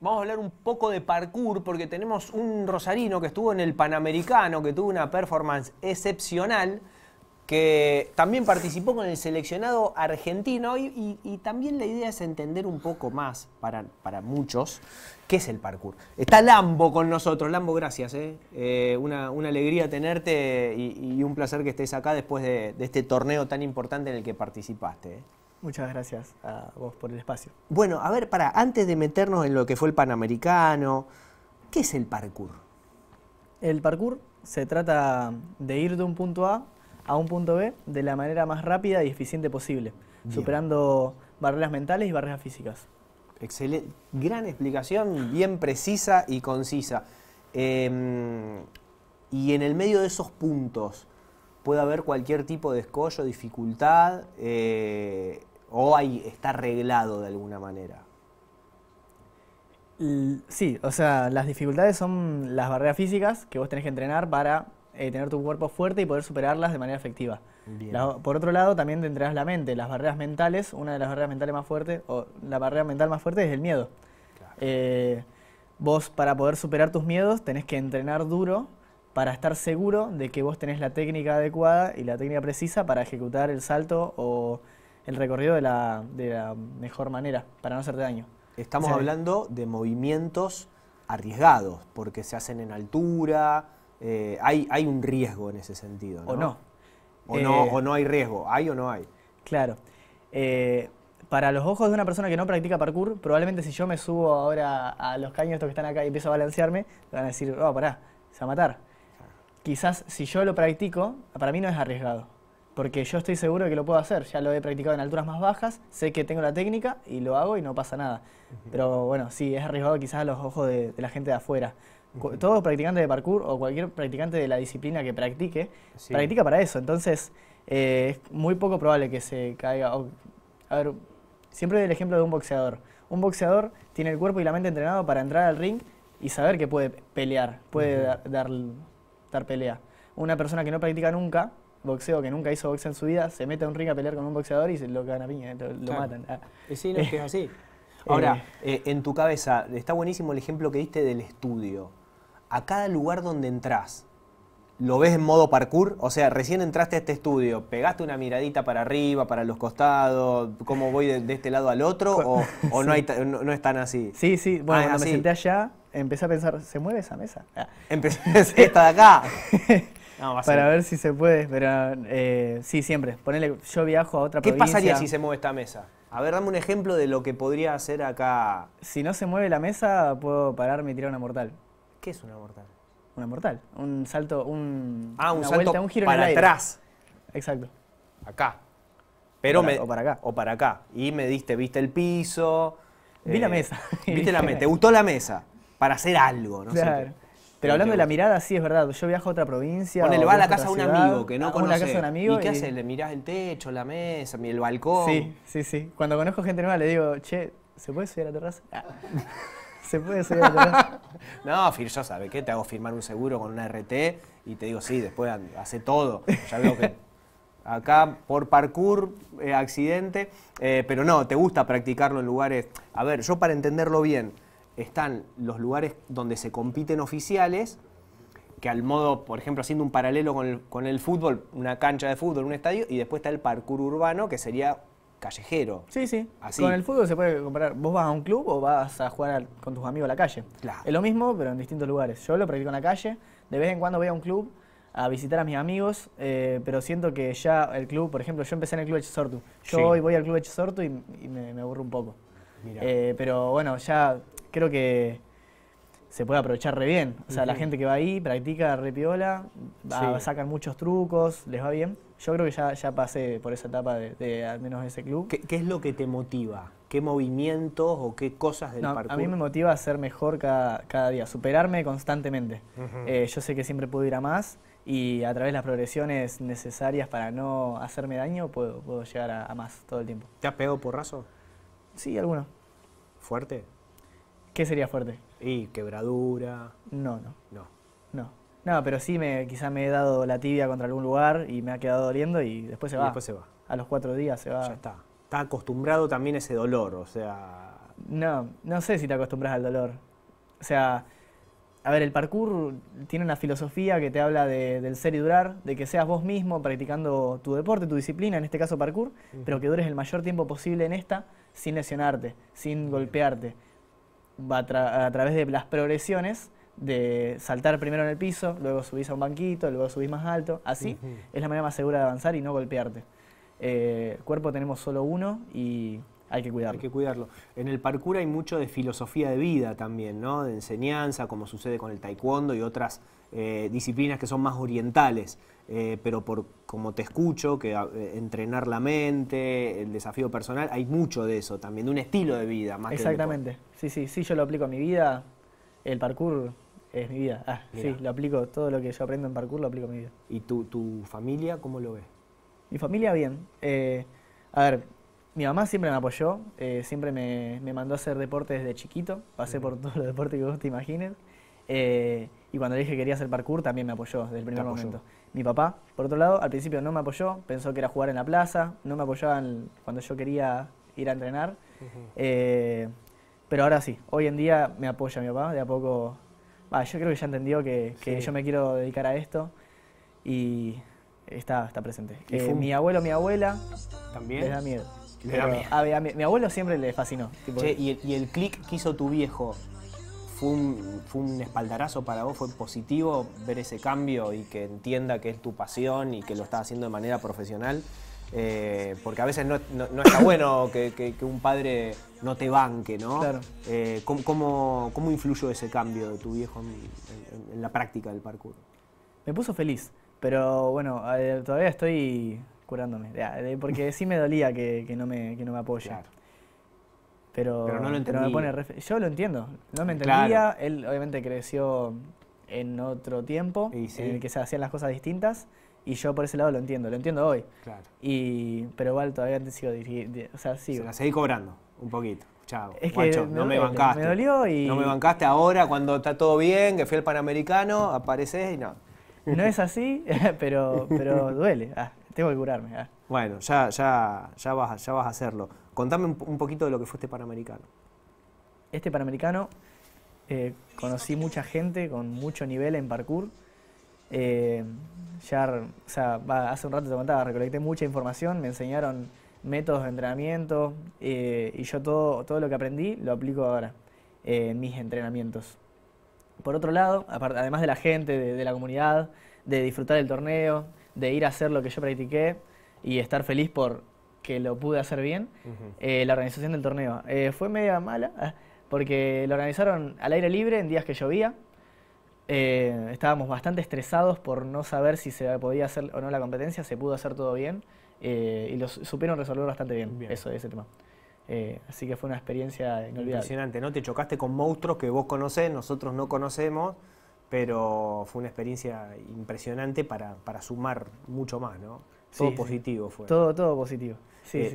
Vamos a hablar un poco de parkour porque tenemos un rosarino que estuvo en el Panamericano, que tuvo una performance excepcional, que también participó con el seleccionado argentino y, también la idea es entender un poco más para, muchos qué es el parkour. Está Lambo con nosotros. Lambo, gracias. Eh. Eh, una, alegría tenerte y, un placer que estés acá después de, este torneo tan importante en el que participaste. Eh. Muchas gracias a vos por el espacio. Bueno, a ver, para antes de meternos en lo que fue el Panamericano, ¿qué es el parkour? El parkour se trata de ir de un punto A a un punto B de la manera más rápida y eficiente posible, superando barreras mentales y barreras físicas. Excelente, gran explicación, bien precisa y concisa. Em, y en el medio de esos puntos puede haber cualquier tipo de escollo, dificultad, eh, o está arreglado de alguna manera. Sí, o sea, las dificultades son las barreras físicas que vos tenés que entrenar para eh, tener tu cuerpo fuerte y poder superarlas de manera efectiva. por otro lado, también te entrenas la mente. Las barreras mentales, una de las barreras mentales más fuertes, o la barrera mental más fuerte es el miedo. Eh, vos para poder superar tus miedos tenés que entrenar duro para estar seguro de que vos tenés la técnica adecuada y la técnica precisa para ejecutar el salto o el recorrido de la, de la mejor manera, para no hacerte daño. Estamos hablando de movimientos arriesgados, porque se hacen en altura, eh, hay, hay un riesgo en ese sentido. ¿no? O no. Eh, o, no. hay riesgo, hay o no hay. Claro. Eh, para los ojos de una persona que no practica parkour, probablemente si yo me subo ahora a los caños estos que están acá y empiezo a balancearme, van a decir, oh, pará, se va a matar. Quizás si yo lo practico, para mí no es arriesgado porque yo estoy seguro de que lo puedo hacer, ya lo he practicado en alturas más bajas, sé que tengo la técnica y lo hago y no pasa nada. Pero bueno, sí, es arriesgado quizás a los ojos de, la gente de afuera. Todo practicante de parkour o cualquier practicante de la disciplina que practique, practica para eso, entonces eh, es muy poco probable que se caiga. a ver, siempre el ejemplo de un boxeador. Un boxeador tiene el cuerpo y la mente entrenado para entrar al ring y saber que puede pelear, puede dar, dar pelea. Una persona que no practica nunca boxeo, que nunca hizo boxeo en su vida, se mete a un ring a pelear con un boxeador y se lo cagan piña, lo, matan. Ah. que es así. Ahora, eh, eh, en tu cabeza, está buenísimo el ejemplo que diste del estudio. A cada lugar donde entras, ¿lo ves en modo parkour? O sea, recién entraste a este estudio, ¿pegaste una miradita para arriba, para los costados, cómo voy de, este lado al otro? ¿O, no, es así? Sí, sí. Bueno, ah, cuando me senté allá, empecé a pensar, ¿se mueve esa mesa? a ah. Empecé, esta de acá para ver si se puede, pero eh, sí, siempre. ponerle yo viajo a otra ¿Qué ¿Qué pasaría si se mueve esta mesa? A ver, dame un ejemplo de lo que podría hacer acá. Si no se mueve la mesa, puedo pararme y tirar una mortal. ¿Qué es una mortal? Una mortal. Un salto, un. Ah, un salto vuelta, un giro para atrás. Exacto. Acá. Pero me, o para acá. O para acá. Y me diste, viste el piso. Vi la eh, mesa. Viste la mesa. Te gustó la mesa. Para hacer algo, ¿no? Pero hablando de la mirada, sí es verdad. Yo viajo a otra provincia. le va a la casa a un amigo que no ah, conoce. amigo. ¿Y qué hace? Le mirás el techo, la mesa, el balcón. Sí, sí, sí. Cuando conozco gente nueva le digo, che, ¿se puede subir a la terraza? Ah. ¿Se puede subir a la terraza? no, Fir, yo sabe qué, te hago firmar un seguro con una RT y te digo, sí, después hace todo. Ya veo que acá por parkour, eh, accidente, eh, pero no, te gusta practicarlo en lugares. A ver, yo para entenderlo bien están los lugares donde se compiten oficiales, que al modo, por ejemplo, haciendo un paralelo con el, fútbol, una cancha de fútbol, un estadio, y después está el parkour urbano, que sería callejero. Sí, sí. Así. Con el fútbol se puede comparar. Vos vas a un club o vas a jugar con tus amigos a la calle. Claro. Es lo mismo, pero en distintos lugares. Yo lo practico en la calle. De vez en cuando voy a un club a visitar a mis amigos, eh, pero siento que ya el club, por ejemplo, yo empecé en el club Chesortu. Yo hoy voy al club de y, y me, aburro un poco. Eh, pero bueno, ya creo que se puede aprovechar re bien. O sea, la gente que va ahí practica re piola, sacan muchos trucos, les va bien. Yo creo que ya, ya pasé por esa etapa de, al menos ese club. ¿Qué, es lo que te motiva? ¿Qué movimientos o qué cosas del no, parkour? A mí me motiva a ser mejor cada, cada día, superarme constantemente. Eh, yo sé que siempre puedo ir a más y a través de las progresiones necesarias para no hacerme daño puedo, llegar a, más todo el tiempo. ¿Te has pegado porrazo? Sí, alguno. ¿Fuerte? ¿Qué sería fuerte? Y quebradura. No, no. No. No. No, pero sí me, quizá me he dado la tibia contra algún lugar y me ha quedado doliendo y después se va. después se va. A los cuatro días se va. Ya está. Está acostumbrado también a ese dolor, o sea. No, no sé si te acostumbras al dolor. O sea, a ver, el parkour tiene una filosofía que te habla de, del ser y durar, de que seas vos mismo practicando tu deporte, tu disciplina, en este caso parkour, pero que dures el mayor tiempo posible en esta sin lesionarte, sin golpearte va a, través de las progresiones de saltar primero en el piso, luego subís a un banquito, luego subís más alto. Así es la manera más segura de avanzar y no golpearte. Eh, cuerpo tenemos solo uno y hay que cuidarlo. Hay que cuidarlo. En el parkour hay mucho de filosofía de vida también, ¿no? De enseñanza, como sucede con el taekwondo y otras eh, disciplinas que son más orientales. Eh, pero por como te escucho, que eh, entrenar la mente, el desafío personal, hay mucho de eso también, de un estilo de vida más Exactamente. sí, sí, sí, yo lo aplico a mi vida. El parkour es mi vida. Ah, sí, lo aplico. Todo lo que yo aprendo en parkour lo aplico a mi vida. ¿Y tu, tu familia cómo lo ves? Mi familia bien. a ver, mi mamá siempre me apoyó, eh, siempre me, mandó a hacer deporte desde chiquito, pasé por todos los deportes que vos te imagines. Eh, y cuando dije que quería hacer parkour también me apoyó desde el primer momento. Mi papá, por otro lado, al principio no me apoyó, pensó que era jugar en la plaza, no me apoyaban cuando yo quería ir a entrenar. Eh, pero ahora sí, hoy en día me apoya mi papá, de a poco... yo creo que ya entendió que, yo me quiero dedicar a esto y está, está presente. mi abuelo, mi abuela... También. Les da miedo a, ver, a mi, abuelo siempre le fascinó. y el, y clic que hizo tu viejo fue un, espaldarazo para vos, fue positivo ver ese cambio y que entienda que es tu pasión y que lo estás haciendo de manera profesional. Eh, porque a veces no, está bueno que, un padre no te banque, ¿no? Claro. Eh, ¿cómo, influyó ese cambio de tu viejo en, la práctica del parkour? Me puso feliz, pero bueno, eh, todavía estoy curándome. Porque sí me dolía que, no, me, que no me apoye. Pero, no lo me pone Yo lo entiendo. No me entendía. Él obviamente creció en otro tiempo, en el que se hacían las cosas distintas. Y yo por ese lado lo entiendo, lo entiendo hoy. Claro. Y, pero igual todavía te sigo dirigiendo. O sea, sigo. Se la seguí cobrando un poquito. Chao, es no me bancaste. y... No me bancaste ahora cuando está todo bien, que fui al Panamericano, apareces y no. No es así, pero, pero duele. Ah tengo que curarme. ¿eh? Bueno, ya, ya, ya, vas, ya vas a hacerlo. Contame un, poquito de lo que fue este Panamericano. Este Panamericano eh, conocí mucha gente con mucho nivel en parkour. Eh, ya, o sea, hace un rato te contaba, recolecté mucha información, me enseñaron métodos de entrenamiento y yo todo, todo lo que aprendí lo aplico ahora en mis entrenamientos. Por otro lado, además de la gente, de, de la comunidad, de disfrutar el torneo, de ir a hacer lo que yo practiqué y estar feliz por que lo pude hacer bien, eh, la organización del torneo. Eh, fue media mala ah, porque lo organizaron al aire libre en días que llovía. Eh, estábamos bastante estresados por no saber si se podía hacer o no la competencia, se pudo hacer todo bien y lo supieron resolver bastante bien, eso eso ese tema. así que fue una experiencia inolvidable. Impresionante, ¿no? Te chocaste con monstruos que vos conocés, nosotros no conocemos pero fue una experiencia impresionante para, sumar mucho más, ¿no? Todo positivo fue. Todo, todo positivo. Sí, eh,